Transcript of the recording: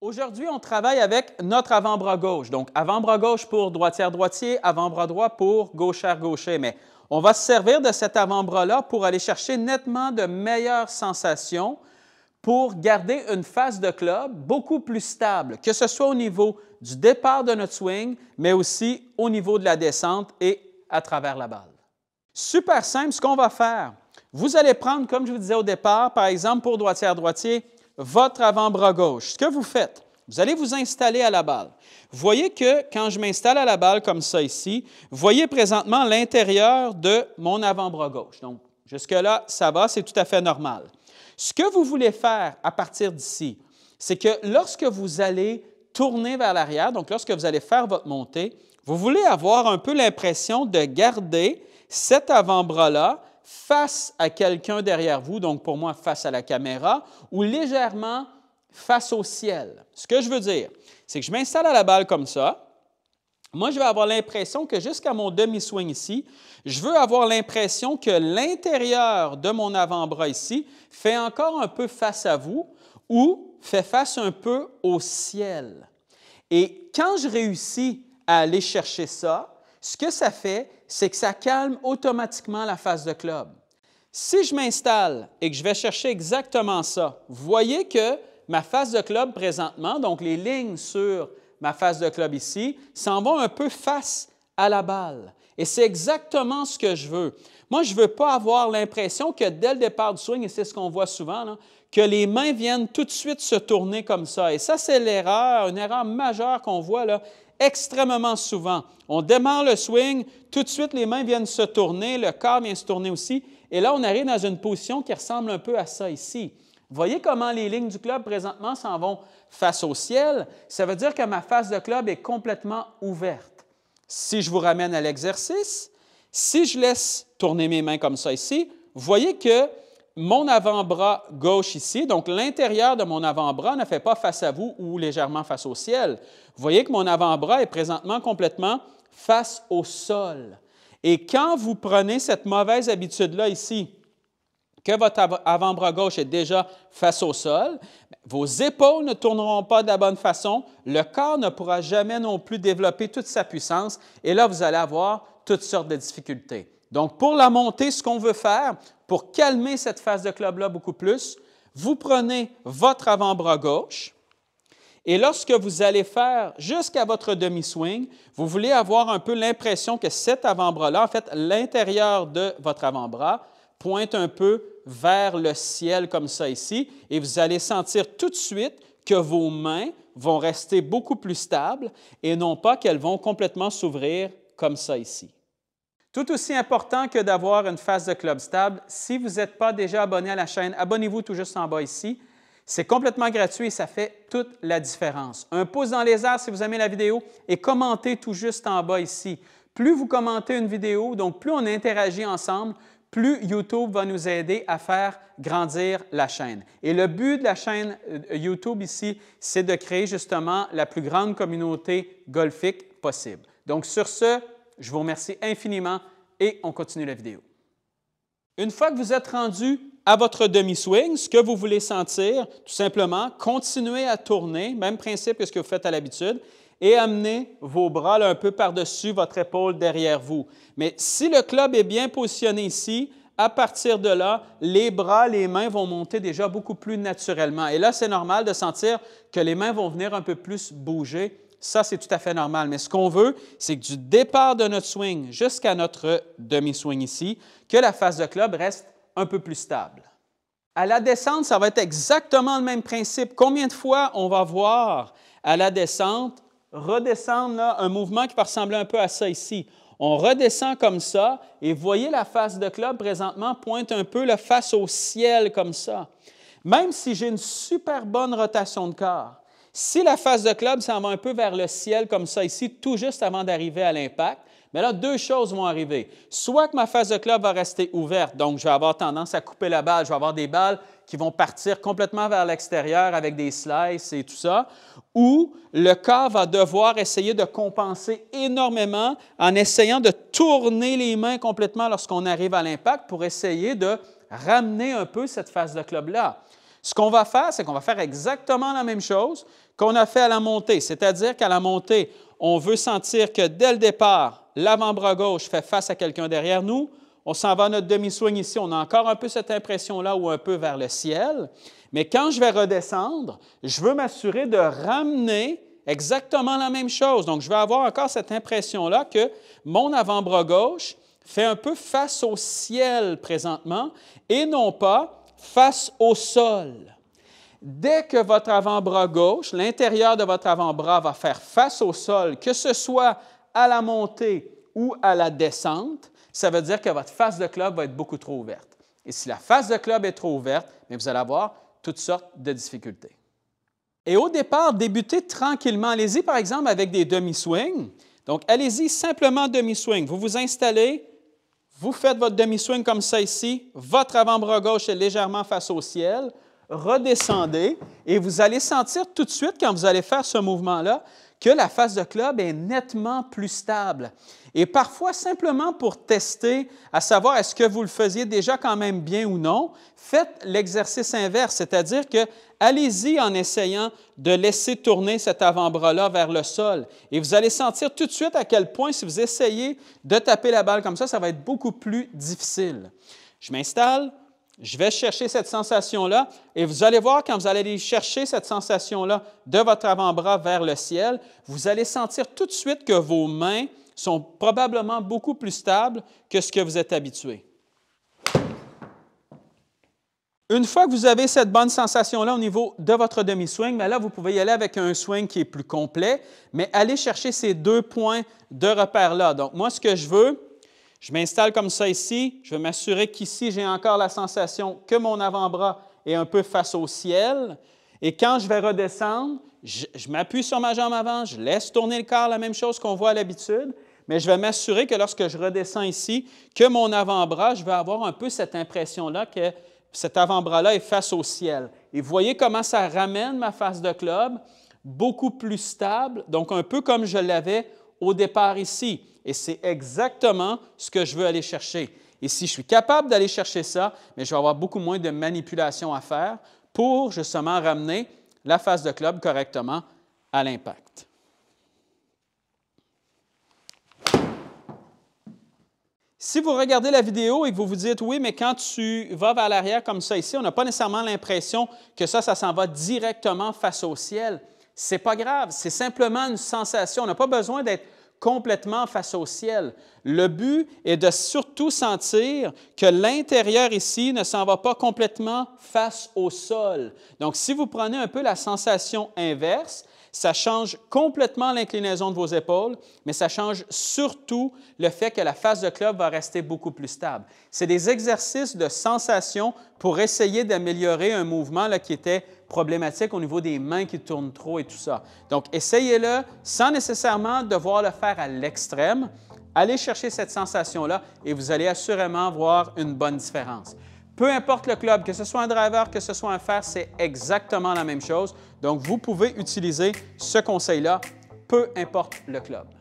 Aujourd'hui, on travaille avec notre avant-bras gauche. Donc, avant-bras gauche pour droitière-droitier, avant-bras droit pour gaucher gaucher Mais on va se servir de cet avant-bras-là pour aller chercher nettement de meilleures sensations pour garder une face de club beaucoup plus stable, que ce soit au niveau du départ de notre swing, mais aussi au niveau de la descente et à travers la balle. Super simple, ce qu'on va faire. Vous allez prendre, comme je vous disais au départ, par exemple pour droitière-droitier, votre avant-bras gauche. Ce que vous faites, vous allez vous installer à la balle. Vous voyez que quand je m'installe à la balle comme ça ici, vous voyez présentement l'intérieur de mon avant-bras gauche. Donc, jusque-là, ça va, c'est tout à fait normal. Ce que vous voulez faire à partir d'ici, c'est que lorsque vous allez tourner vers l'arrière, donc lorsque vous allez faire votre montée, vous voulez avoir un peu l'impression de garder cet avant-bras-là face à quelqu'un derrière vous, donc pour moi face à la caméra, ou légèrement face au ciel. Ce que je veux dire, c'est que je m'installe à la balle comme ça. Moi, je vais avoir l'impression que jusqu'à mon demi soin ici, je veux avoir l'impression que l'intérieur de mon avant-bras ici fait encore un peu face à vous ou fait face un peu au ciel. Et quand je réussis à aller chercher ça, ce que ça fait, c'est que ça calme automatiquement la face de club. Si je m'installe et que je vais chercher exactement ça, vous voyez que ma face de club présentement, donc les lignes sur ma face de club ici, s'en vont un peu face à la balle. Et c'est exactement ce que je veux. Moi, je ne veux pas avoir l'impression que dès le départ du swing, et c'est ce qu'on voit souvent, que les mains viennent tout de suite se tourner comme ça. Et ça, c'est l'erreur, une erreur majeure qu'on voit là, extrêmement souvent. On démarre le swing, tout de suite les mains viennent se tourner, le corps vient se tourner aussi, et là on arrive dans une position qui ressemble un peu à ça ici. Voyez comment les lignes du club présentement s'en vont face au ciel. Ça veut dire que ma face de club est complètement ouverte. Si je vous ramène à l'exercice, si je laisse tourner mes mains comme ça ici, voyez que mon avant-bras gauche ici, donc l'intérieur de mon avant-bras ne fait pas face à vous ou légèrement face au ciel. Vous voyez que mon avant-bras est présentement complètement face au sol. Et quand vous prenez cette mauvaise habitude-là ici, que votre avant-bras gauche est déjà face au sol, vos épaules ne tourneront pas de la bonne façon, le corps ne pourra jamais non plus développer toute sa puissance, et là, vous allez avoir toutes sortes de difficultés. Donc, pour la montée, ce qu'on veut faire, pour calmer cette phase de club-là beaucoup plus, vous prenez votre avant-bras gauche et lorsque vous allez faire jusqu'à votre demi-swing, vous voulez avoir un peu l'impression que cet avant-bras-là, en fait, l'intérieur de votre avant-bras, pointe un peu vers le ciel comme ça ici et vous allez sentir tout de suite que vos mains vont rester beaucoup plus stables et non pas qu'elles vont complètement s'ouvrir comme ça ici. Tout aussi important que d'avoir une phase de club stable, si vous n'êtes pas déjà abonné à la chaîne, abonnez-vous tout juste en bas ici. C'est complètement gratuit et ça fait toute la différence. Un pouce dans les airs si vous aimez la vidéo et commentez tout juste en bas ici. Plus vous commentez une vidéo, donc plus on interagit ensemble, plus YouTube va nous aider à faire grandir la chaîne. Et le but de la chaîne euh, YouTube ici, c'est de créer justement la plus grande communauté golfique possible. Donc sur ce, je vous remercie infiniment et on continue la vidéo. Une fois que vous êtes rendu à votre demi-swing, ce que vous voulez sentir, tout simplement, continuez à tourner, même principe que ce que vous faites à l'habitude, et amenez vos bras un peu par-dessus votre épaule derrière vous. Mais si le club est bien positionné ici, à partir de là, les bras, les mains vont monter déjà beaucoup plus naturellement. Et là, c'est normal de sentir que les mains vont venir un peu plus bouger ça, c'est tout à fait normal. Mais ce qu'on veut, c'est que du départ de notre swing jusqu'à notre demi-swing ici, que la face de club reste un peu plus stable. À la descente, ça va être exactement le même principe. Combien de fois on va voir à la descente redescendre un mouvement qui va ressembler un peu à ça ici? On redescend comme ça et voyez la face de club présentement pointe un peu la face au ciel comme ça. Même si j'ai une super bonne rotation de corps, si la face de club s'en va un peu vers le ciel, comme ça ici, tout juste avant d'arriver à l'impact, mais là, deux choses vont arriver. Soit que ma phase de club va rester ouverte, donc je vais avoir tendance à couper la balle, je vais avoir des balles qui vont partir complètement vers l'extérieur avec des slices et tout ça, ou le corps va devoir essayer de compenser énormément en essayant de tourner les mains complètement lorsqu'on arrive à l'impact pour essayer de ramener un peu cette phase de club-là. Ce qu'on va faire, c'est qu'on va faire exactement la même chose qu'on a fait à la montée, c'est-à-dire qu'à la montée, on veut sentir que dès le départ, l'avant-bras gauche fait face à quelqu'un derrière nous. On s'en va à notre demi-swing ici. On a encore un peu cette impression-là ou un peu vers le ciel. Mais quand je vais redescendre, je veux m'assurer de ramener exactement la même chose. Donc, je vais avoir encore cette impression-là que mon avant-bras gauche fait un peu face au ciel présentement et non pas face au sol. Dès que votre avant-bras gauche, l'intérieur de votre avant-bras va faire face au sol, que ce soit à la montée ou à la descente, ça veut dire que votre face de club va être beaucoup trop ouverte. Et si la face de club est trop ouverte, vous allez avoir toutes sortes de difficultés. Et au départ, débutez tranquillement. Allez-y, par exemple, avec des demi-swings. Donc, allez-y simplement demi-swing. Vous vous installez, vous faites votre demi-swing comme ça ici. Votre avant-bras gauche est légèrement face au ciel. Redescendez et vous allez sentir tout de suite quand vous allez faire ce mouvement-là que la face de club est nettement plus stable. Et parfois, simplement pour tester, à savoir est-ce que vous le faisiez déjà quand même bien ou non, faites l'exercice inverse, c'est-à-dire que allez-y en essayant de laisser tourner cet avant-bras-là vers le sol. Et vous allez sentir tout de suite à quel point, si vous essayez de taper la balle comme ça, ça va être beaucoup plus difficile. Je m'installe, je vais chercher cette sensation-là et vous allez voir quand vous allez chercher cette sensation-là de votre avant-bras vers le ciel, vous allez sentir tout de suite que vos mains sont probablement beaucoup plus stables que ce que vous êtes habitué. Une fois que vous avez cette bonne sensation-là au niveau de votre demi-swing, mais là, vous pouvez y aller avec un swing qui est plus complet, mais allez chercher ces deux points de repère-là. Donc, moi, ce que je veux, je m'installe comme ça ici, je vais m'assurer qu'ici j'ai encore la sensation que mon avant-bras est un peu face au ciel. Et quand je vais redescendre, je, m'appuie sur ma jambe avant, je laisse tourner le corps, la même chose qu'on voit à l'habitude, mais je vais m'assurer que lorsque je redescends ici, que mon avant-bras, je vais avoir un peu cette impression-là que cet avant-bras-là est face au ciel. Et vous voyez comment ça ramène ma face de club, beaucoup plus stable, donc un peu comme je l'avais au départ ici. Et c'est exactement ce que je veux aller chercher. Et si je suis capable d'aller chercher ça, mais je vais avoir beaucoup moins de manipulation à faire pour justement ramener la face de club correctement à l'impact. Si vous regardez la vidéo et que vous vous dites, oui, mais quand tu vas vers l'arrière comme ça ici, on n'a pas nécessairement l'impression que ça, ça s'en va directement face au ciel. C'est pas grave, c'est simplement une sensation. On n'a pas besoin d'être complètement face au ciel. Le but est de surtout sentir que l'intérieur ici ne s'en va pas complètement face au sol. Donc, si vous prenez un peu la sensation inverse, ça change complètement l'inclinaison de vos épaules, mais ça change surtout le fait que la face de club va rester beaucoup plus stable. C'est des exercices de sensation pour essayer d'améliorer un mouvement là, qui était problématique au niveau des mains qui tournent trop et tout ça. Donc, essayez-le sans nécessairement devoir le faire à l'extrême. Allez chercher cette sensation-là et vous allez assurément voir une bonne différence. Peu importe le club, que ce soit un driver, que ce soit un fer, c'est exactement la même chose. Donc, vous pouvez utiliser ce conseil-là, peu importe le club.